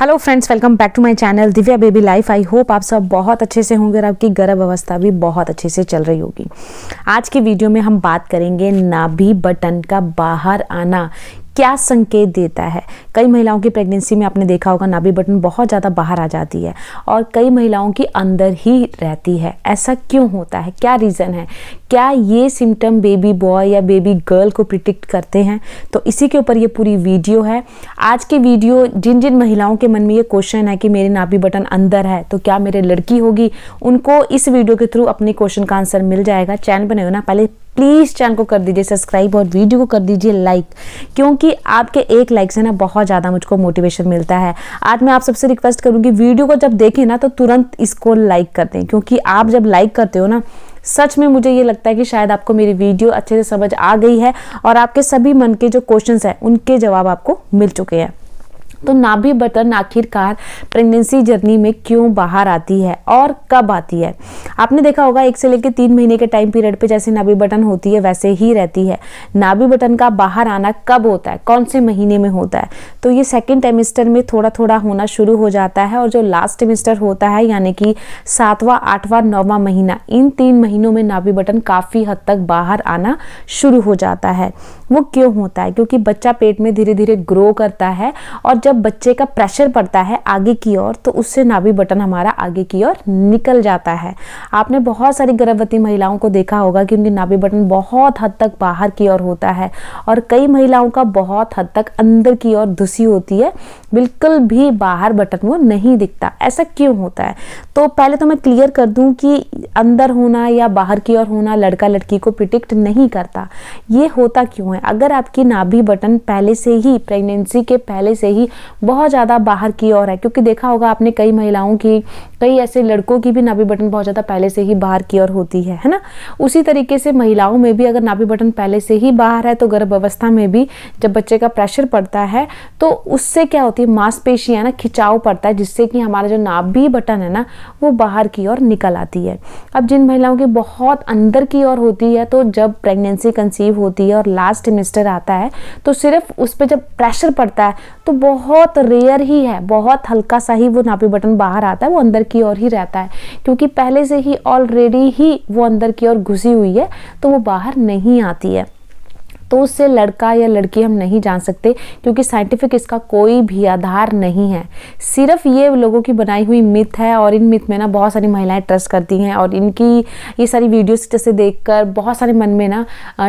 hello friends welcome back to my channel Divya baby life I hope आप सब बहुत अच्छे से होंगे और आपकी गर्भ अवस्था भी बहुत अच्छे से चल रही होगी आज की वीडियो में हम बात करेंगे नाभि बटन का बाहर आना क्या संकेत देता है कई महिलाओं की प्रेगनेंसी में आपने देखा होगा नाभि बटन बहुत ज़्यादा बाहर आ जाती है और कई महिलाओं की अंदर ही रहती है ऐसा क्यों होता है क्या रीज़न है क्या ये सिम्टम बेबी बॉय या बेबी गर्ल को प्रिटिक्ट करते हैं तो इसी के ऊपर ये पूरी वीडियो है आज की वीडियो जिन जिन महिलाओं के मन में ये क्वेश्चन है कि मेरे नापी बटन अंदर है तो क्या मेरे लड़की होगी उनको इस वीडियो के थ्रू अपने क्वेश्चन का आंसर मिल जाएगा चैनल बने हो ना पहले प्लीज़ चैनल को कर दीजिए सब्सक्राइब और वीडियो को कर दीजिए लाइक क्योंकि आपके एक लाइक से ना बहुत ज़्यादा मुझको मोटिवेशन मिलता है आज मैं आप सबसे रिक्वेस्ट करूँगी वीडियो को जब देखें ना तो तुरंत इसको लाइक कर दें क्योंकि आप जब लाइक करते हो ना सच में मुझे ये लगता है कि शायद आपको मेरी वीडियो अच्छे से समझ आ गई है और आपके सभी मन के जो क्वेश्चन हैं उनके जवाब आपको मिल चुके हैं तो नाभि बटन आखिरकार प्रेगनेंसी जर्नी में क्यों बाहर आती है और कब आती है आपने देखा होगा एक से लेकर तीन महीने के टाइम पीरियड पे जैसे नाभि बटन होती है वैसे ही रहती है नाभि बटन का बाहर आना कब होता है कौन से महीने में होता है तो ये सेकेंड टेमिस्टर में थोड़ा थोड़ा होना शुरू हो जाता है और जो लास्ट टेमिस्टर होता है यानी कि सातवां आठवां नौवां महीना इन तीन महीनों में नाभि बटन काफ़ी हद तक बाहर आना शुरू हो जाता है वो क्यों होता है क्योंकि बच्चा पेट में धीरे धीरे ग्रो करता है और जब जब बच्चे का प्रेशर पड़ता है आगे की ओर तो उससे नाभि बटन हमारा आगे की ओर निकल जाता है आपने बहुत सारी गर्भवती महिलाओं को देखा होगा कि उनकी नाभि बटन बहुत हद तक बाहर की ओर होता है और कई महिलाओं का बहुत हद तक अंदर की ओर धुसी होती है बिल्कुल भी बाहर बटन वो नहीं दिखता ऐसा क्यों होता है तो पहले तो मैं क्लियर कर दूँ कि अंदर होना या बाहर की ओर होना लड़का लड़की को प्रिटिक्ट नहीं करता ये होता क्यों है अगर आपकी नाभि बटन पहले से ही प्रेगनेंसी के पहले से ही बहुत ज़्यादा बाहर की ओर है क्योंकि देखा होगा आपने कई महिलाओं की कई ऐसे लड़कों की भी नाभि बटन बहुत ज़्यादा पहले से ही बाहर की ओर होती है है ना उसी तरीके से महिलाओं में भी अगर नाभि बटन पहले से ही बाहर है तो गर्भ अवस्था में भी जब बच्चे का प्रेशर पड़ता है तो उससे क्या होती है मांसपेशी है ना खिंचाव पड़ता है जिससे कि हमारा जो नाभि बटन है ना वो बाहर की ओर निकल आती है अब जिन महिलाओं की बहुत अंदर की ओर होती है तो जब प्रेगनेंसी कंसीव होती है और लास्ट सेमेस्टर आता है तो सिर्फ उस पर जब प्रेशर पड़ता है तो बहुत बहुत रेयर ही है बहुत हल्का सा ही वो नापी बटन बाहर आता है वो अंदर की ओर ही रहता है क्योंकि पहले से ही ऑलरेडी ही वो अंदर की ओर घुसी हुई है तो वो बाहर नहीं आती है तो उससे लड़का या लड़की हम नहीं जान सकते क्योंकि साइंटिफिक इसका कोई भी आधार नहीं है सिर्फ ये लोगों की बनाई हुई मिथ है और इन मिथ में ना बहुत सारी महिलाएं ट्रस्ट करती हैं और इनकी ये सारी वीडियोस जैसे देखकर बहुत सारे मन में ना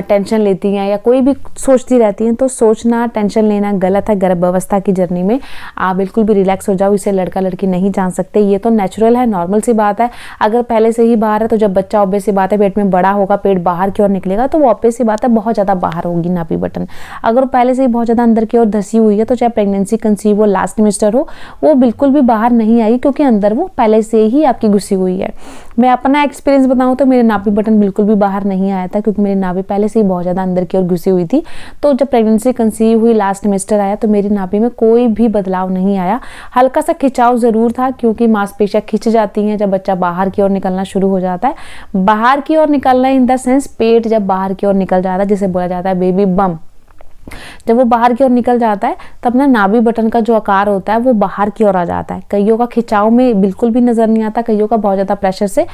टेंशन लेती हैं या कोई भी सोचती रहती हैं तो सोचना टेंशन लेना गलत है गर्भावस्था की जर्नी में आप बिल्कुल भी रिलैक्स हो जाओ इसे लड़का लड़की नहीं जान सकते ये तो नेचुरल है नॉर्मल सी बात है अगर पहले से ही बाहर है तो जब बच्चा ऑब्वियस सी बात है पेट में बड़ा होगा पेट बाहर की ओर निकलेगा तो वो ऑब्वियस सी बात है बहुत ज़्यादा बाहर होगी नापी बटन अगर पहले से ही बहुत ज़्यादा अंदर की ओर धसी हुई है तो चाहे प्रेगनेंसी कंसीव हो लास्ट मिस्टर हो वो बिल्कुल भी बाहर नहीं आई क्योंकि अंदर वो पहले से ही आपकी घुसी हुई है मैं अपना एक्सपीरियंस बताऊँ तो मेरे नापी बटन बिल्कुल भी बाहर नहीं आया था क्योंकि मेरी नापी पहले से ही बहुत ज़्यादा अंदर की ओर घुसी हुई थी तो जब प्रेगनेंसी कंसीव हुई लास्ट सेमेस्टर आया तो मेरी नापी में कोई भी बदलाव नहीं आया हल्का सा खिंचाव ज़रूर था क्योंकि मांसपेशियाँ खिंच जाती हैं जब बच्चा बाहर की ओर निकलना शुरू हो जाता है बाहर की ओर निकलना इन द सेंस पेट जब बाहर की ओर निकल जाता है जिसे बोला जाता है बेबी बम जब वो बाहर की ओर निकल जाता है तब ना नाभि बटन का जो आकार होता है वो बाहर की ओर आ जाता है कईयों का खिंचाव में बिल्कुल भी नज़र नहीं आता कईयों का बहुत ज़्यादा प्रेशर से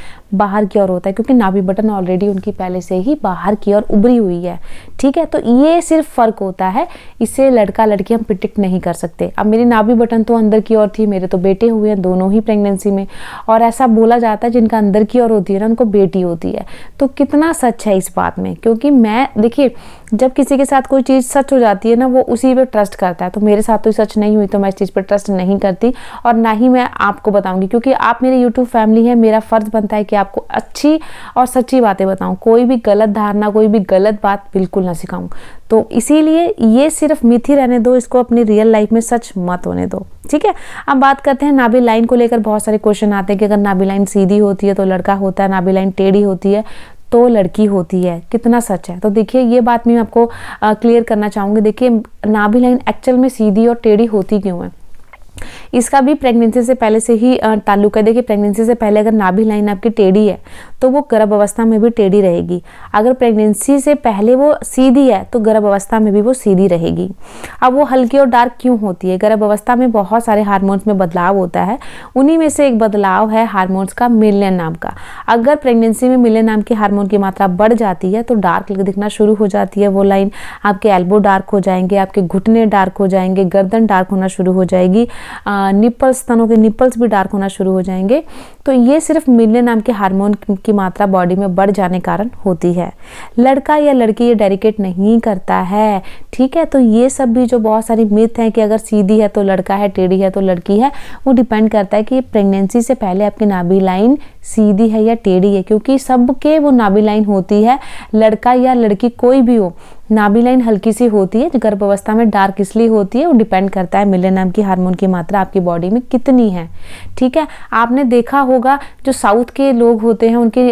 बाहर की ओर होता है क्योंकि नाभि बटन ऑलरेडी उनकी पहले से ही बाहर की ओर उभरी हुई है ठीक है तो ये सिर्फ फ़र्क होता है इससे लड़का लड़की हम प्रिडिक्ट नहीं कर सकते अब मेरी नाभि बटन तो अंदर की ओर थी मेरे तो बेटे हुए हैं दोनों ही प्रेगनेंसी में और ऐसा बोला जाता है जिनका अंदर की ओर होती है ना उनको बेटी होती है तो कितना सच है इस बात में क्योंकि मैं देखिए जब किसी के साथ कोई चीज़ सच सच हो जाती है ना वो उसी पर ट्रस्ट करता है तो मेरे साथ तो सच नहीं हुई तो मैं इस चीज़ पर ट्रस्ट नहीं करती और ना ही मैं आपको बताऊंगी क्योंकि आप मेरे यूट्यूब फैमिली है मेरा फ़र्ज़ बनता है कि आपको अच्छी और सच्ची बातें बताऊँ कोई भी गलत धारणा कोई भी गलत बात बिल्कुल ना सिखाऊँ तो इसीलिए ये सिर्फ मिथी रहने दो इसको अपनी रियल लाइफ में सच मत होने दो ठीक है अब बात करते हैं नाभि लाइन को लेकर बहुत सारे क्वेश्चन आते हैं कि अगर नाभि लाइन सीधी होती है तो लड़का होता है नाभि लाइन टेढ़ी होती है तो लड़की होती है कितना सच है तो देखिए ये बात मैं आपको क्लियर करना चाहूँगी देखिए नाभि लाइन एक्चुअल में सीधी और टेढ़ी होती क्यों है इसका भी प्रेगनेंसी से पहले से ही ताल्लुक है देखिए प्रेगनेंसी से पहले अगर नाभि लाइन आपकी टेढ़ी है तो वो गर्भ अवस्था में भी टेढ़ी रहेगी अगर प्रेगनेंसी से पहले वो सीधी है तो गर्भ अवस्था में भी वो सीधी रहेगी अब वो हल्की और डार्क क्यों होती है गर्भ अवस्था में बहुत सारे हारमोन्स में बदलाव होता है उन्हीं में से एक बदलाव है हारमोन्स का मिलियन नाम का अगर प्रेगनेंसी में मिलन नाम के हारमोन की मात्रा बढ़ जाती है तो डार्क दिखना शुरू हो जाती है वो लाइन आपके एल्बो डार्क हो जाएंगे आपके घुटने डार्क हो जाएंगे गर्दन डार्क होना शुरू हो जाएगी निपल्स तनों के निपल्स भी डार्क होना शुरू हो जाएंगे तो ये सिर्फ मिलने नाम के हार्मोन की मात्रा बॉडी में बढ़ जाने कारण होती है लड़का या लड़की ये डेरिकेट नहीं करता है ठीक है तो ये सब भी जो बहुत सारी मिथ हैं कि अगर सीधी है तो लड़का है टेढ़ी है तो लड़की है वो डिपेंड करता है कि प्रेगनेंसी से पहले आपकी नाभी लाइन सीधी है या टेढ़ी है क्योंकि सबके वो नाभी लाइन होती है लड़का या लड़की कोई भी हो नाभि लाइन हल्की सी होती है गर्भावस्था में डार्क इसलिए होती है वो डिपेंड करता है मिले नाम की हार्मोन की मात्रा आपकी बॉडी में कितनी है ठीक है आपने देखा होगा जो साउथ के लोग होते हैं उनके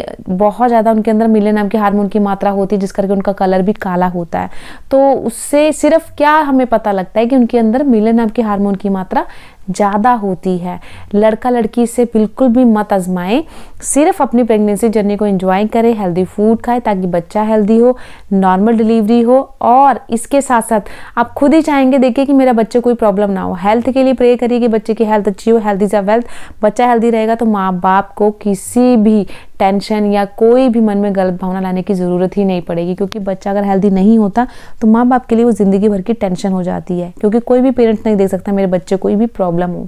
बहुत ज़्यादा उनके अंदर मिले नाम की हार्मोन की मात्रा होती है जिस करके उनका कलर भी काला होता है तो उससे इससे सिर्फ क्या हमें पता लगता है कि उनके अंदर मिलन नाम के हार्मोन की मात्रा ज़्यादा होती है लड़का लड़की से बिल्कुल भी मत आजमाएं सिर्फ अपनी प्रेगनेंसी जर्नी को एंजॉय करें हेल्दी फूड खाएं ताकि बच्चा हेल्दी हो नॉर्मल डिलीवरी हो और इसके साथ साथ आप खुद ही चाहेंगे देखिए कि मेरा बच्चे कोई प्रॉब्लम ना हो हेल्थ के लिए प्रे करिए कि बच्चे की हेल्थ अच्छी हो हेल्थ इज़ अ वेल्थ बच्चा हेल्दी रहेगा तो माँ बाप को किसी भी टेंशन या कोई भी मन में गलत भावना लाने की ज़रूरत ही नहीं पड़ेगी क्योंकि बच्चा अगर हेल्दी नहीं होता तो माँ बाप के लिए वो ज़िंदगी भर की टेंशन हो जाती है क्योंकि कोई भी पेरेंट्स नहीं देख सकता मेरे बच्चे कोई भी प्रॉब्लम प्रॉब्लम हो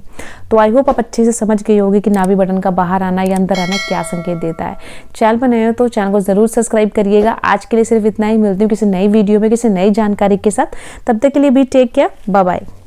तो आई होप आप अच्छे से समझ गए होगी कि नाभि बटन का बाहर आना या अंदर आना क्या संकेत देता है चैनल पर नए हो तो चैनल को ज़रूर सब्सक्राइब करिएगा आज के लिए सिर्फ इतना ही मिलती हूँ किसी नई वीडियो में किसी नई जानकारी के साथ तब तक के लिए भी टेक केयर बाय